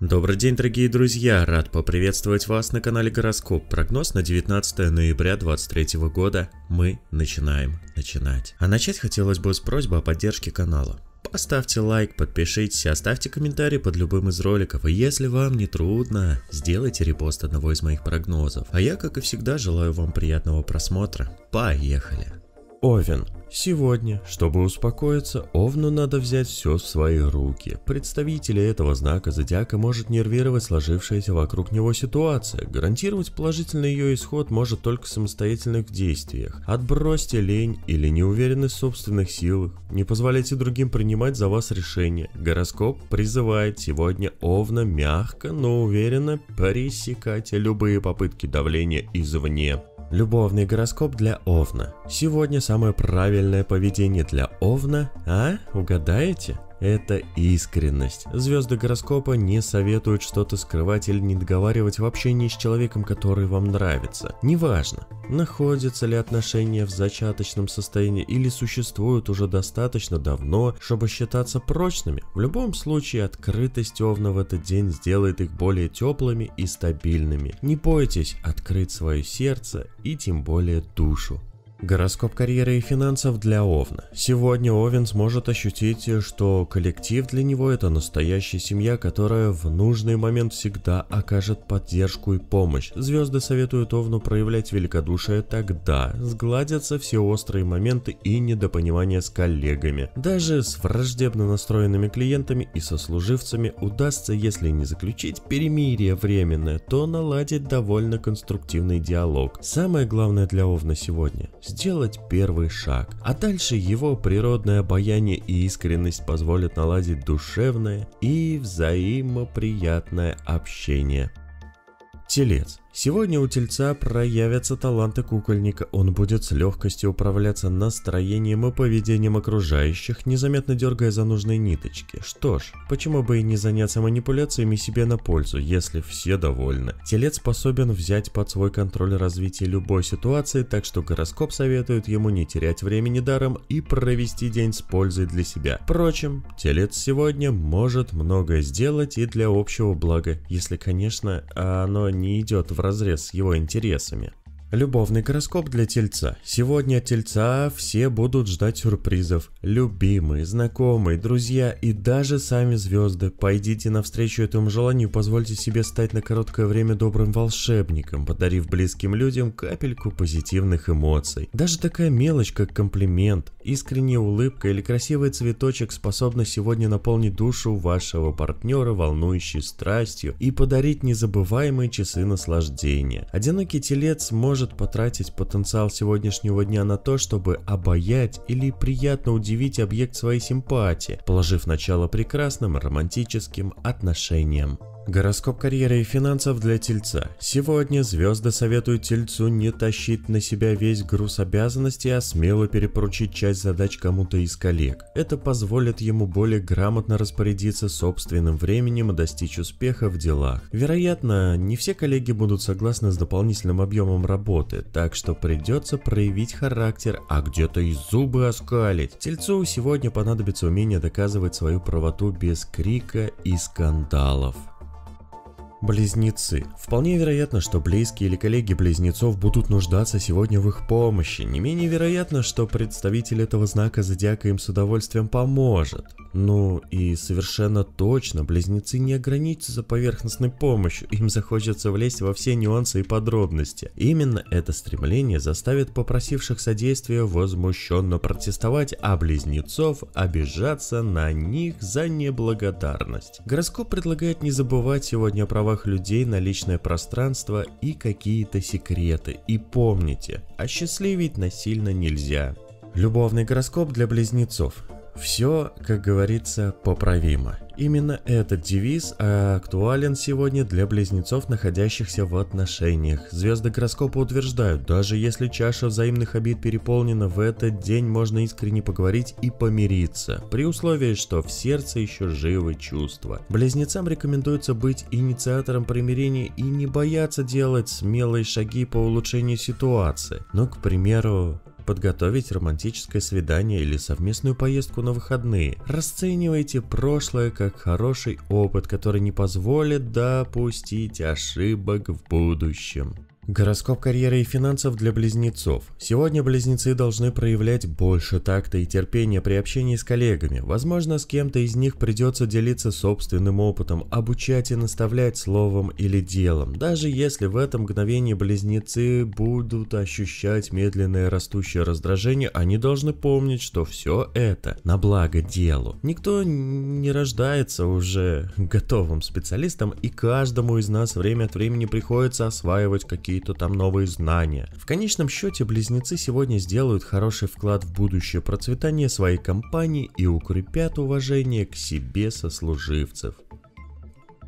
Добрый день, дорогие друзья! Рад поприветствовать вас на канале Гороскоп. Прогноз на 19 ноября 2023 года. Мы начинаем начинать. А начать хотелось бы с просьбы о поддержке канала. Поставьте лайк, подпишитесь, оставьте комментарий под любым из роликов, и если вам не трудно, сделайте репост одного из моих прогнозов. А я, как и всегда, желаю вам приятного просмотра. Поехали! Овен. Сегодня, чтобы успокоиться, Овну надо взять все в свои руки. Представители этого знака зодиака может нервировать сложившаяся вокруг него ситуация. Гарантировать положительный ее исход может только в самостоятельных действиях. Отбросьте лень или неуверенность в собственных силах. Не позволяйте другим принимать за вас решения. Гороскоп призывает сегодня Овна мягко, но уверенно пресекать любые попытки давления извне. Любовный гороскоп для Овна. Сегодня самое правильное поведение для Овна, а? Угадаете? это искренность. Звезды гороскопа не советуют что-то скрывать или не договаривать в общении с человеком, который вам нравится. Неважно, находятся ли отношения в зачаточном состоянии или существуют уже достаточно давно, чтобы считаться прочными. В любом случае, открытость Овна в этот день сделает их более теплыми и стабильными. Не бойтесь открыть свое сердце и тем более душу. Гороскоп карьеры и финансов для Овна. Сегодня Овен сможет ощутить, что коллектив для него это настоящая семья, которая в нужный момент всегда окажет поддержку и помощь. Звезды советуют Овну проявлять великодушие тогда, сгладятся все острые моменты и недопонимания с коллегами. Даже с враждебно настроенными клиентами и сослуживцами удастся, если не заключить перемирие временное, то наладить довольно конструктивный диалог. Самое главное для Овна сегодня – сделать первый шаг, а дальше его природное обаяние и искренность позволят наладить душевное и взаимоприятное общение. Телец – Сегодня у Тельца проявятся таланты кукольника, он будет с легкостью управляться настроением и поведением окружающих, незаметно дергая за нужные ниточки. Что ж, почему бы и не заняться манипуляциями себе на пользу, если все довольны. Телец способен взять под свой контроль развитие любой ситуации, так что гороскоп советует ему не терять времени даром и провести день с пользой для себя. Впрочем, Телец сегодня может многое сделать и для общего блага, если, конечно, оно не идет в вразрез с его интересами. Любовный гороскоп для Тельца. Сегодня Тельца все будут ждать сюрпризов. Любимые, знакомые, друзья и даже сами звезды. Пойдите навстречу этому желанию, позвольте себе стать на короткое время добрым волшебником, подарив близким людям капельку позитивных эмоций. Даже такая мелочь, как комплимент, искренняя улыбка или красивый цветочек способна сегодня наполнить душу вашего партнера волнующей страстью и подарить незабываемые часы наслаждения. Одинокий Телец может может потратить потенциал сегодняшнего дня на то, чтобы обаять или приятно удивить объект своей симпатии, положив начало прекрасным романтическим отношениям. Гороскоп карьеры и финансов для Тельца. Сегодня звезды советуют Тельцу не тащить на себя весь груз обязанностей, а смело перепоручить часть задач кому-то из коллег. Это позволит ему более грамотно распорядиться собственным временем и достичь успеха в делах. Вероятно, не все коллеги будут согласны с дополнительным объемом работы, так что придется проявить характер, а где-то и зубы оскалить. Тельцу сегодня понадобится умение доказывать свою правоту без крика и скандалов. Близнецы. Вполне вероятно, что близкие или коллеги близнецов будут нуждаться сегодня в их помощи. Не менее вероятно, что представитель этого знака зодиака им с удовольствием поможет. Ну и совершенно точно, близнецы не ограничатся поверхностной помощью, им захочется влезть во все нюансы и подробности. Именно это стремление заставит попросивших содействия возмущенно протестовать, а близнецов обижаться на них за неблагодарность. Гороскоп предлагает не забывать сегодня о правах правах людей наличное пространство и какие-то секреты. И помните, осчастливить насильно нельзя. Любовный гороскоп для близнецов. Все, как говорится, поправимо. Именно этот девиз актуален сегодня для близнецов, находящихся в отношениях. Звезды гороскопа утверждают, даже если чаша взаимных обид переполнена, в этот день можно искренне поговорить и помириться, при условии, что в сердце еще живы чувства. Близнецам рекомендуется быть инициатором примирения и не бояться делать смелые шаги по улучшению ситуации. Ну, к примеру, подготовить романтическое свидание или совместную поездку на выходные. Расценивайте прошлое как хороший опыт, который не позволит допустить ошибок в будущем. Гороскоп карьеры и финансов для близнецов. Сегодня близнецы должны проявлять больше такта и терпения при общении с коллегами. Возможно, с кем-то из них придется делиться собственным опытом, обучать и наставлять словом или делом, даже если в этом мгновении близнецы будут ощущать медленное растущее раздражение, они должны помнить, что все это на благо делу. Никто не рождается уже готовым специалистом, и каждому из нас время от времени приходится осваивать какие-то какие-то там новые знания. В конечном счете, близнецы сегодня сделают хороший вклад в будущее процветание своей компании и укрепят уважение к себе сослуживцев.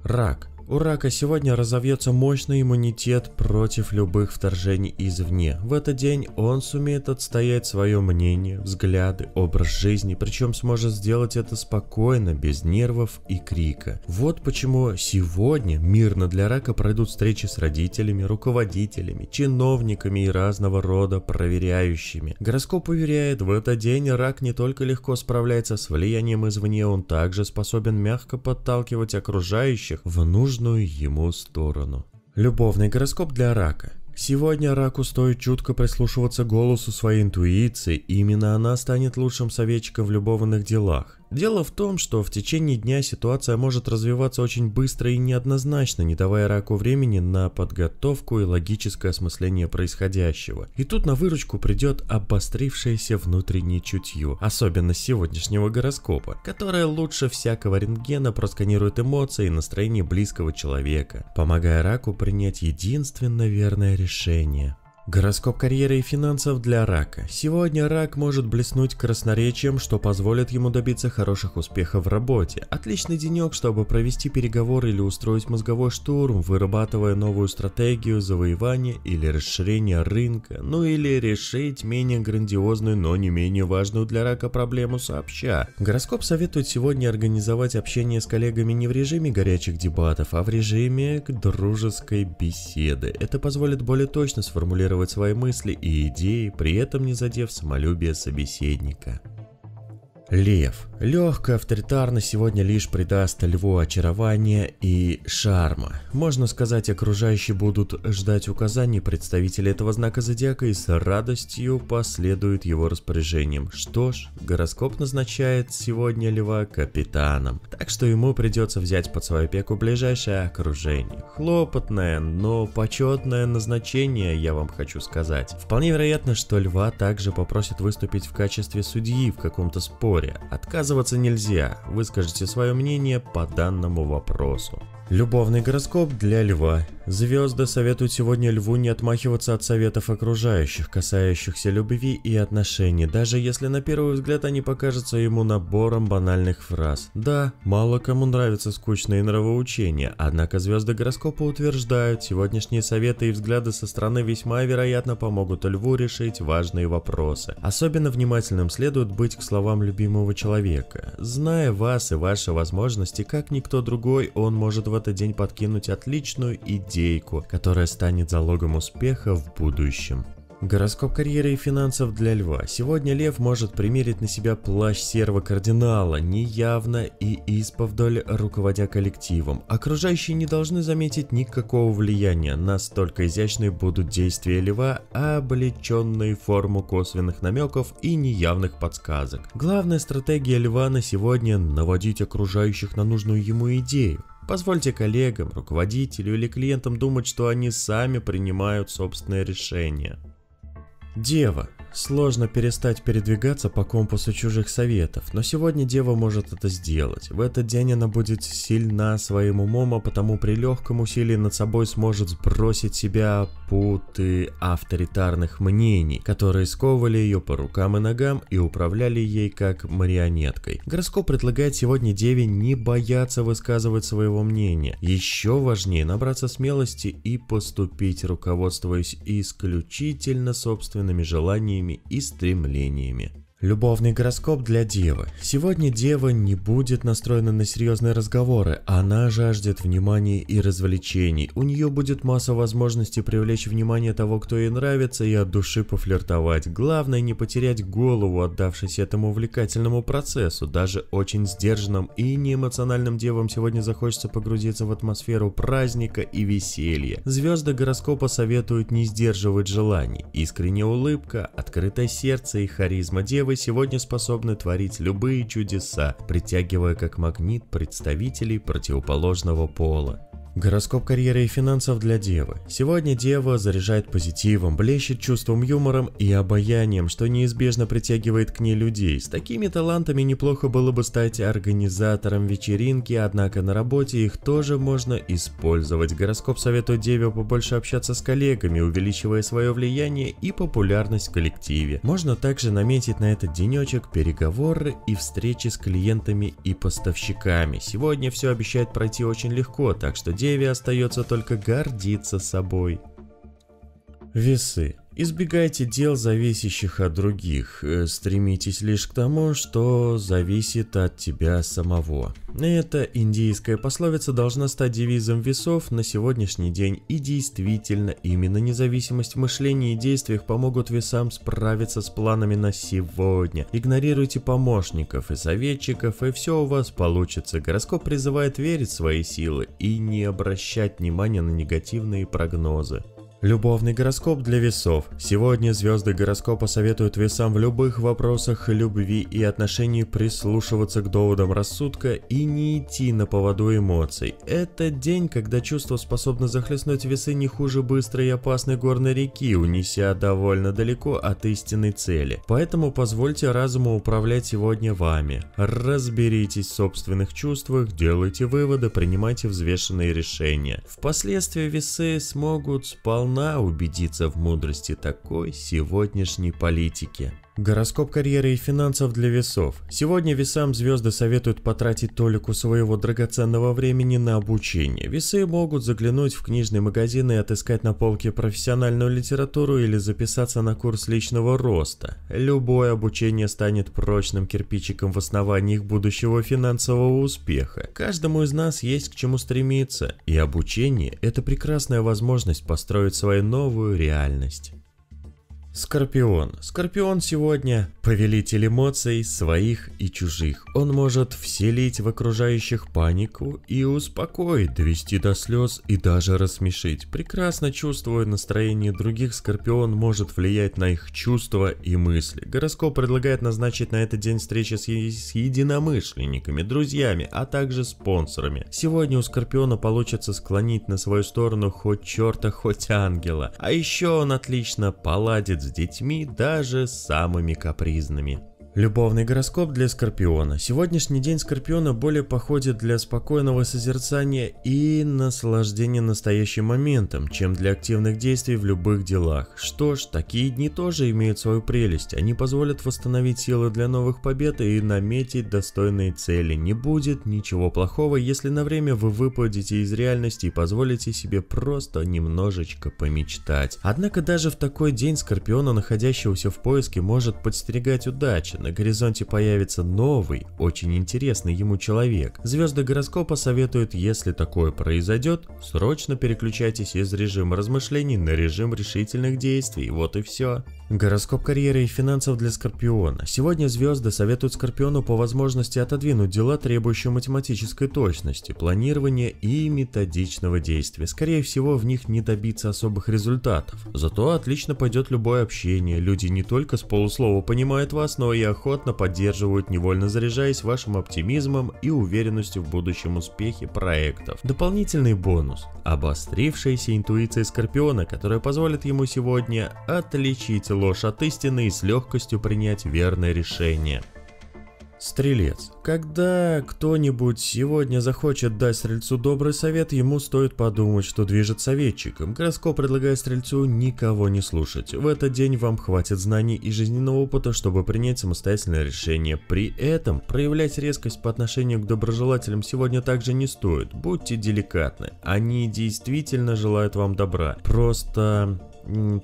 Рак. У рака сегодня разовьется мощный иммунитет против любых вторжений извне. В этот день он сумеет отстоять свое мнение, взгляды, образ жизни, причем сможет сделать это спокойно, без нервов и крика. Вот почему сегодня мирно для рака пройдут встречи с родителями, руководителями, чиновниками и разного рода проверяющими. Гороскоп уверяет, в этот день рак не только легко справляется с влиянием извне, он также способен мягко подталкивать окружающих в нужную нужную ему сторону. Любовный гороскоп для рака. Сегодня раку стоит чутко прислушиваться голосу своей интуиции, и именно она станет лучшим советчиком в любовных делах. Дело в том, что в течение дня ситуация может развиваться очень быстро и неоднозначно, не давая Раку времени на подготовку и логическое осмысление происходящего. И тут на выручку придет обострившееся внутреннее чутье, особенно сегодняшнего гороскопа, которое лучше всякого рентгена просканирует эмоции и настроение близкого человека, помогая Раку принять единственно верное решение – Гороскоп карьеры и финансов для рака. Сегодня рак может блеснуть красноречием, что позволит ему добиться хороших успехов в работе. Отличный денек, чтобы провести переговоры или устроить мозговой штурм, вырабатывая новую стратегию завоевания или расширения рынка, ну или решить менее грандиозную, но не менее важную для рака проблему сообща. Гороскоп советует сегодня организовать общение с коллегами не в режиме горячих дебатов, а в режиме дружеской беседы. Это позволит более точно сформулировать сформулировать свои мысли и идеи, при этом не задев самолюбие собеседника – Лев. Легкая авторитарность сегодня лишь придаст льву очарование и шарма. Можно сказать, окружающие будут ждать указаний представителей этого знака зодиака и с радостью последуют его распоряжениям. Что ж, гороскоп назначает сегодня льва капитаном, так что ему придется взять под свою опеку ближайшее окружение. Хлопотное, но почетное назначение, я вам хочу сказать. Вполне вероятно, что льва также попросит выступить в качестве судьи в каком-то споре споре. Отказываться нельзя. Выскажите свое мнение по данному вопросу. Любовный гороскоп для льва. Звезды советуют сегодня Льву не отмахиваться от советов окружающих, касающихся любви и отношений, даже если на первый взгляд они покажутся ему набором банальных фраз. Да, мало кому нравятся скучные нравоучения, однако звезды гороскопа утверждают, сегодняшние советы и взгляды со стороны весьма вероятно помогут Льву решить важные вопросы. Особенно внимательным следует быть к словам любимого человека. Зная вас и ваши возможности, как никто другой, он может в этот день подкинуть отличную идею идейку, которая станет залогом успеха в будущем. Гороскоп карьеры и финансов для льва. Сегодня лев может примерить на себя плащ серого кардинала, неявно и исповдоль руководя коллективом. Окружающие не должны заметить никакого влияния, настолько изящны будут действия льва, облеченные форму косвенных намеков и неявных подсказок. Главная стратегия льва на сегодня – наводить окружающих на нужную ему идею. Позвольте коллегам, руководителю или клиентам думать, что они сами принимают собственные решения. Дева, Сложно перестать передвигаться по компасу чужих советов, но сегодня дева может это сделать. В этот день она будет сильна своим умом, а потому при легком усилии над собой сможет сбросить себя путы авторитарных мнений, которые сковывали ее по рукам и ногам и управляли ей как марионеткой. Гороскоп предлагает сегодня деве не бояться высказывать своего мнения. Еще важнее набраться смелости и поступить, руководствуясь исключительно собственными желаниями желаниями и стремлениями. Любовный гороскоп для Девы. Сегодня Дева не будет настроена на серьезные разговоры, она жаждет внимания и развлечений. У нее будет масса возможностей привлечь внимание того, кто ей нравится, и от души пофлиртовать. Главное не потерять голову, отдавшись этому увлекательному процессу. Даже очень сдержанным и неэмоциональным Девам сегодня захочется погрузиться в атмосферу праздника и веселья. Звезды гороскопа советуют не сдерживать желаний. Искренняя улыбка, открытое сердце и харизма Девы вы сегодня способны творить любые чудеса, притягивая как магнит представителей противоположного пола. Гороскоп карьеры и финансов для Девы. Сегодня Дева заряжает позитивом, блещет чувством юмором и обаянием, что неизбежно притягивает к ней людей. С такими талантами неплохо было бы стать организатором вечеринки, однако на работе их тоже можно использовать. Гороскоп советует Деве побольше общаться с коллегами, увеличивая свое влияние и популярность в коллективе. Можно также наметить на этот денечек переговоры и встречи с клиентами и поставщиками. Сегодня все обещает пройти очень легко, так что Деве остается только гордиться собой. Весы. Избегайте дел, зависящих от других, э, стремитесь лишь к тому, что зависит от тебя самого. Эта индийская пословица должна стать девизом весов на сегодняшний день, и действительно, именно независимость в мышлении и действиях помогут весам справиться с планами на сегодня. Игнорируйте помощников и советчиков, и все у вас получится. Гороскоп призывает верить в свои силы и не обращать внимания на негативные прогнозы. Любовный гороскоп для весов. Сегодня звезды гороскопа советуют весам в любых вопросах любви и отношений прислушиваться к доводам рассудка и не идти на поводу эмоций. Это день, когда чувство способно захлестнуть весы не хуже быстрой и опасной горной реки, унеся довольно далеко от истинной цели. Поэтому позвольте разуму управлять сегодня вами. Разберитесь в собственных чувствах, делайте выводы, принимайте взвешенные решения. Впоследствии весы смогут сполна сполна убедиться в мудрости такой сегодняшней политики – Гороскоп карьеры и финансов для весов. Сегодня весам звезды советуют потратить толику своего драгоценного времени на обучение. Весы могут заглянуть в книжный магазин и отыскать на полке профессиональную литературу или записаться на курс личного роста. Любое обучение станет прочным кирпичиком в основании их будущего финансового успеха. Каждому из нас есть к чему стремиться, и обучение – это прекрасная возможность построить свою новую реальность. Скорпион. Скорпион сегодня – повелитель эмоций своих и чужих. Он может вселить в окружающих панику и успокоить, довести до слез и даже рассмешить. Прекрасно чувствуя настроение других, Скорпион может влиять на их чувства и мысли. Гороскоп предлагает назначить на этот день встречи с, е- с единомышленниками, друзьями, а также спонсорами. Сегодня у Скорпиона получится склонить на свою сторону хоть черта, хоть ангела. А еще он отлично поладит с детьми, даже самыми капризными. Любовный гороскоп для Скорпиона. Сегодняшний день Скорпиона более походит для спокойного созерцания и наслаждения настоящим моментом, чем для активных действий в любых делах. Что ж, такие дни тоже имеют свою прелесть. Они позволят восстановить силы для новых побед и наметить достойные цели. Не будет ничего плохого, если на время вы выпадете из реальности и позволите себе просто немножечко помечтать. Однако даже в такой день Скорпиона, находящегося в поиске, может подстерегать удача на горизонте появится новый, очень интересный ему человек. Звезды гороскопа советуют, если такое произойдет, срочно переключайтесь из режима размышлений на режим решительных действий, вот и все. Гороскоп карьеры и финансов для Скорпиона. Сегодня звезды советуют Скорпиону по возможности отодвинуть дела, требующие математической точности, планирования и методичного действия. Скорее всего, в них не добиться особых результатов. Зато отлично пойдет любое общение. Люди не только с полуслова понимают вас, но и охотно поддерживают, невольно заряжаясь вашим оптимизмом и уверенностью в будущем успехе проектов. Дополнительный бонус – обострившаяся интуиция Скорпиона, которая позволит ему сегодня отличить ложь от истины и с легкостью принять верное решение. Стрелец. Когда кто-нибудь сегодня захочет дать Стрельцу добрый совет, ему стоит подумать, что движет советчиком. Гроско предлагает Стрельцу никого не слушать. В этот день вам хватит знаний и жизненного опыта, чтобы принять самостоятельное решение. При этом проявлять резкость по отношению к доброжелателям сегодня также не стоит. Будьте деликатны. Они действительно желают вам добра. Просто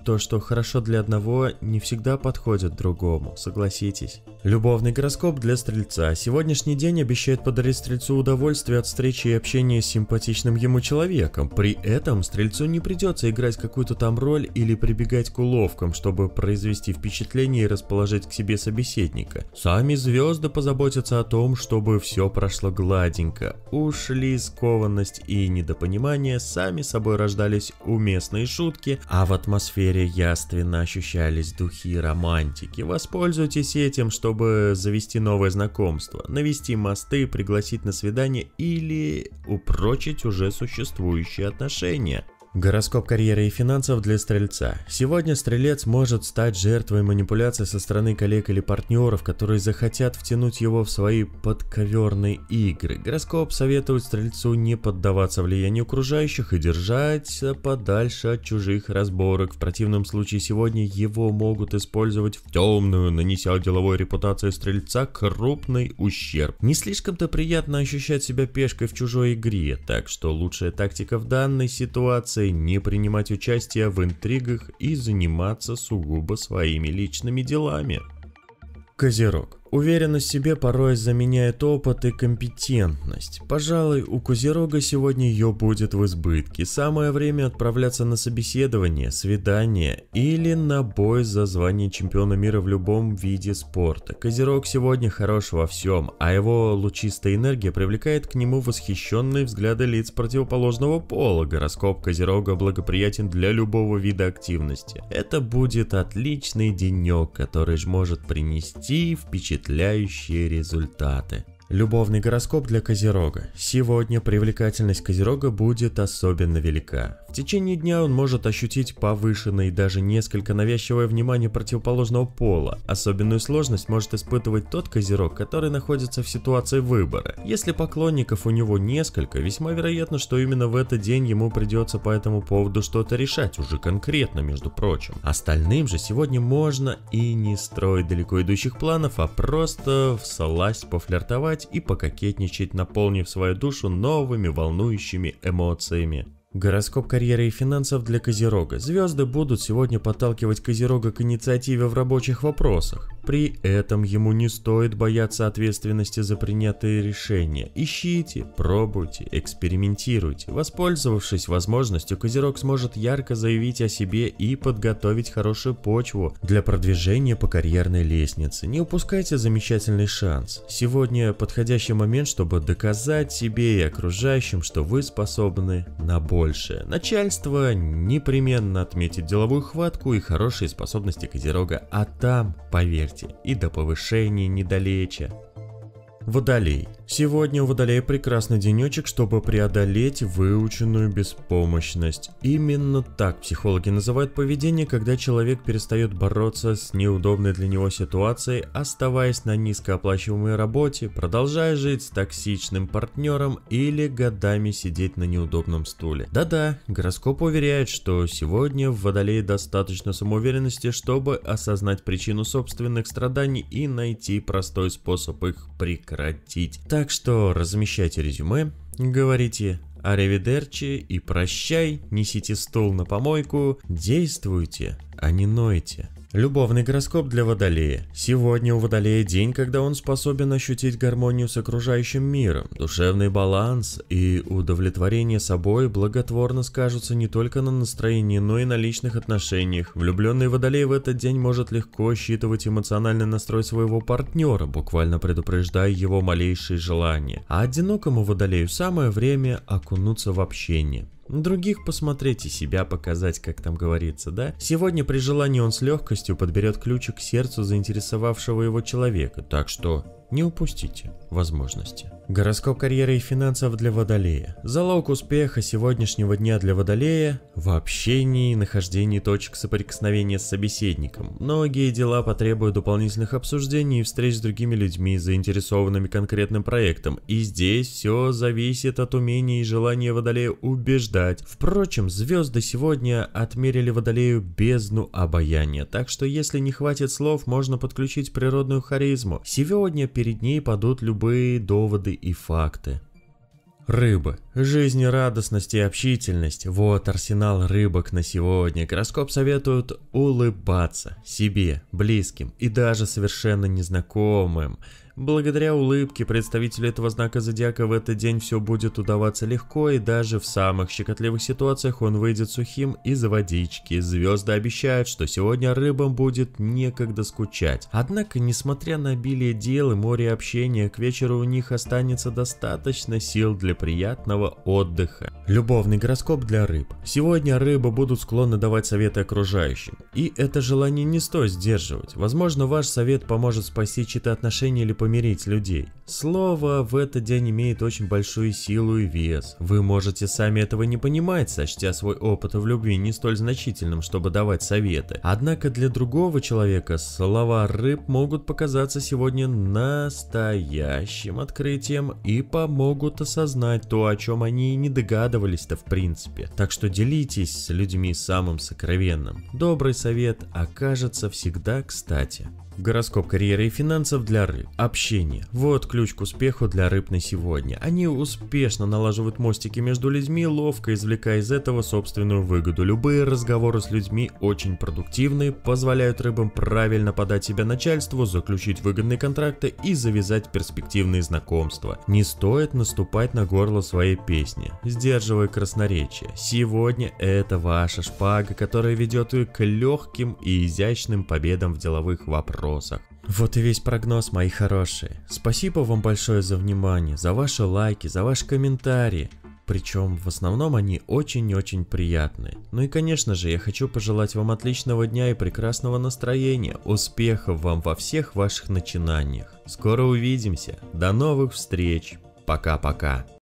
то, что хорошо для одного, не всегда подходит другому, согласитесь. Любовный гороскоп для Стрельца. Сегодняшний день обещает подарить Стрельцу удовольствие от встречи и общения с симпатичным ему человеком. При этом Стрельцу не придется играть какую-то там роль или прибегать к уловкам, чтобы произвести впечатление и расположить к себе собеседника. Сами звезды позаботятся о том, чтобы все прошло гладенько. Ушли скованность и недопонимание, сами собой рождались уместные шутки, а в отношении атмосфере яственно ощущались духи романтики. Воспользуйтесь этим, чтобы завести новое знакомство, навести мосты, пригласить на свидание или упрочить уже существующие отношения – Гороскоп карьеры и финансов для стрельца. Сегодня стрелец может стать жертвой манипуляций со стороны коллег или партнеров, которые захотят втянуть его в свои подковерные игры. Гороскоп советует стрельцу не поддаваться влиянию окружающих и держаться подальше от чужих разборок. В противном случае сегодня его могут использовать в темную, нанеся деловой репутации стрельца крупный ущерб. Не слишком-то приятно ощущать себя пешкой в чужой игре, так что лучшая тактика в данной ситуации командой не принимать участие в интригах и заниматься сугубо своими личными делами. Козерог. Уверенность в себе порой заменяет опыт и компетентность. Пожалуй, у Козерога сегодня ее будет в избытке. Самое время отправляться на собеседование, свидание или на бой за звание чемпиона мира в любом виде спорта. Козерог сегодня хорош во всем, а его лучистая энергия привлекает к нему восхищенные взгляды лиц противоположного пола. Гороскоп Козерога благоприятен для любого вида активности. Это будет отличный денек, который же может принести впечатление впечатляющие результаты. Любовный гороскоп для Козерога. Сегодня привлекательность Козерога будет особенно велика. В течение дня он может ощутить повышенное и даже несколько навязчивое внимание противоположного пола. Особенную сложность может испытывать тот Козерог, который находится в ситуации выбора. Если поклонников у него несколько, весьма вероятно, что именно в этот день ему придется по этому поводу что-то решать, уже конкретно, между прочим. Остальным же сегодня можно и не строить далеко идущих планов, а просто всласть пофлиртовать порисовать и пококетничать, наполнив свою душу новыми волнующими эмоциями. Гороскоп карьеры и финансов для Козерога. Звезды будут сегодня подталкивать Козерога к инициативе в рабочих вопросах. При этом ему не стоит бояться ответственности за принятые решения. Ищите, пробуйте, экспериментируйте. Воспользовавшись возможностью, Козерог сможет ярко заявить о себе и подготовить хорошую почву для продвижения по карьерной лестнице. Не упускайте замечательный шанс. Сегодня подходящий момент, чтобы доказать себе и окружающим, что вы способны на боль больше. Начальство непременно отметит деловую хватку и хорошие способности Козерога, а там, поверьте, и до повышения недалече. Водолей. Сегодня у Водолея прекрасный денечек, чтобы преодолеть выученную беспомощность. Именно так психологи называют поведение, когда человек перестает бороться с неудобной для него ситуацией, оставаясь на низкооплачиваемой работе, продолжая жить с токсичным партнером или годами сидеть на неудобном стуле. Да-да, гороскоп уверяет, что сегодня в Водолее достаточно самоуверенности, чтобы осознать причину собственных страданий и найти простой способ их прекратить. Так что размещайте резюме, говорите «Аривидерчи» и «Прощай», несите стол на помойку, действуйте, а не нойте. Любовный гороскоп для Водолея. Сегодня у Водолея день, когда он способен ощутить гармонию с окружающим миром. Душевный баланс и удовлетворение собой благотворно скажутся не только на настроении, но и на личных отношениях. Влюбленный Водолей в этот день может легко считывать эмоциональный настрой своего партнера, буквально предупреждая его малейшие желания. А одинокому Водолею самое время окунуться в общение других посмотреть и себя показать, как там говорится, да? Сегодня при желании он с легкостью подберет ключик к сердцу заинтересовавшего его человека, так что не упустите возможности. Гороскоп карьеры и финансов для Водолея. Залог успеха сегодняшнего дня для Водолея в общении и нахождении точек соприкосновения с собеседником. Многие дела потребуют дополнительных обсуждений и встреч с другими людьми, заинтересованными конкретным проектом. И здесь все зависит от умения и желания Водолея убеждать. Впрочем, звезды сегодня отмерили Водолею бездну обаяния, так что если не хватит слов, можно подключить природную харизму. Сегодня перед ней падут любые доводы и факты. Рыбы. Жизнерадостность и общительность. Вот арсенал рыбок на сегодня. Гороскоп советует улыбаться себе, близким и даже совершенно незнакомым. Благодаря улыбке представителей этого знака зодиака в этот день все будет удаваться легко, и даже в самых щекотливых ситуациях он выйдет сухим из водички. Звезды обещают, что сегодня рыбам будет некогда скучать. Однако, несмотря на обилие дел и море общения, к вечеру у них останется достаточно сил для приятного отдыха. Любовный гороскоп для рыб. Сегодня рыбы будут склонны давать советы окружающим, и это желание не стоит сдерживать. Возможно, ваш совет поможет спасти чьи-то отношения или поменять помирить людей. Слово в этот день имеет очень большую силу и вес. Вы можете сами этого не понимать, сочтя свой опыт в любви не столь значительным, чтобы давать советы. Однако для другого человека слова рыб могут показаться сегодня настоящим открытием и помогут осознать то, о чем они и не догадывались-то в принципе. Так что делитесь с людьми самым сокровенным. Добрый совет окажется всегда кстати. Гороскоп карьеры и финансов для рыб. Общение. Вот ключ к успеху для рыб на сегодня. Они успешно налаживают мостики между людьми, ловко извлекая из этого собственную выгоду. Любые разговоры с людьми очень продуктивны, позволяют рыбам правильно подать себя начальству, заключить выгодные контракты и завязать перспективные знакомства. Не стоит наступать на горло своей песни. сдерживая красноречие. Сегодня это ваша шпага, которая ведет ее к легким и изящным победам в деловых вопросах вопросах. Вот и весь прогноз, мои хорошие. Спасибо вам большое за внимание, за ваши лайки, за ваши комментарии. Причем в основном они очень-очень приятны. Ну и конечно же, я хочу пожелать вам отличного дня и прекрасного настроения, успехов вам во всех ваших начинаниях. Скоро увидимся, до новых встреч, пока-пока.